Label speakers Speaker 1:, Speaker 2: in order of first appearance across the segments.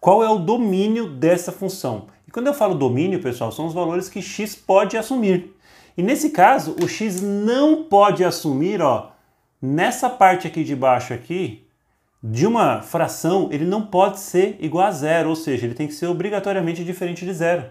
Speaker 1: qual é o domínio dessa função. E quando eu falo domínio, pessoal, são os valores que x pode assumir. E nesse caso, o x não pode assumir, ó, nessa parte aqui de baixo aqui, de uma fração, ele não pode ser igual a zero, ou seja, ele tem que ser obrigatoriamente diferente de zero.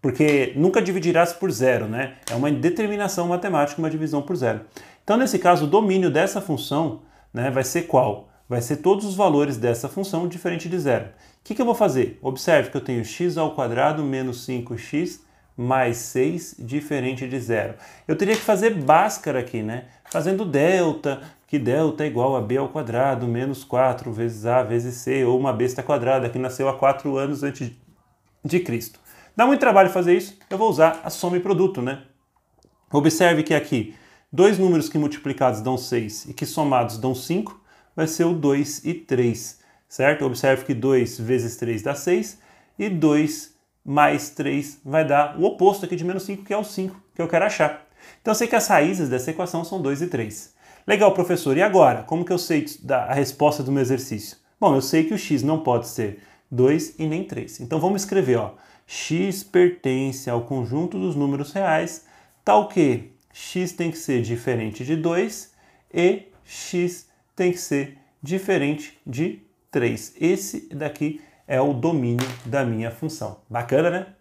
Speaker 1: Porque nunca dividirás por zero, né? É uma determinação matemática, uma divisão por zero. Então, nesse caso, o domínio dessa função né, vai ser qual? vai ser todos os valores dessa função diferente de zero. O que, que eu vou fazer? Observe que eu tenho x ao quadrado menos 5x mais 6 diferente de zero. Eu teria que fazer Bhaskara aqui, né? Fazendo delta, que delta é igual a b ao quadrado menos 4 vezes a vezes c, ou uma besta quadrada que nasceu há 4 anos antes de Cristo. Dá muito trabalho fazer isso, eu vou usar a soma e produto, né? Observe que aqui, dois números que multiplicados dão 6 e que somados dão 5, vai ser o 2 e 3, certo? Observe que 2 vezes 3 dá 6 e 2 mais 3 vai dar o oposto aqui de menos 5, que é o 5 que eu quero achar. Então eu sei que as raízes dessa equação são 2 e 3. Legal, professor, e agora? Como que eu sei a resposta do meu exercício? Bom, eu sei que o x não pode ser 2 e nem 3. Então vamos escrever, ó, x pertence ao conjunto dos números reais, tal que x tem que ser diferente de 2 e x tem que ser diferente de 3. Esse daqui é o domínio da minha função. Bacana, né?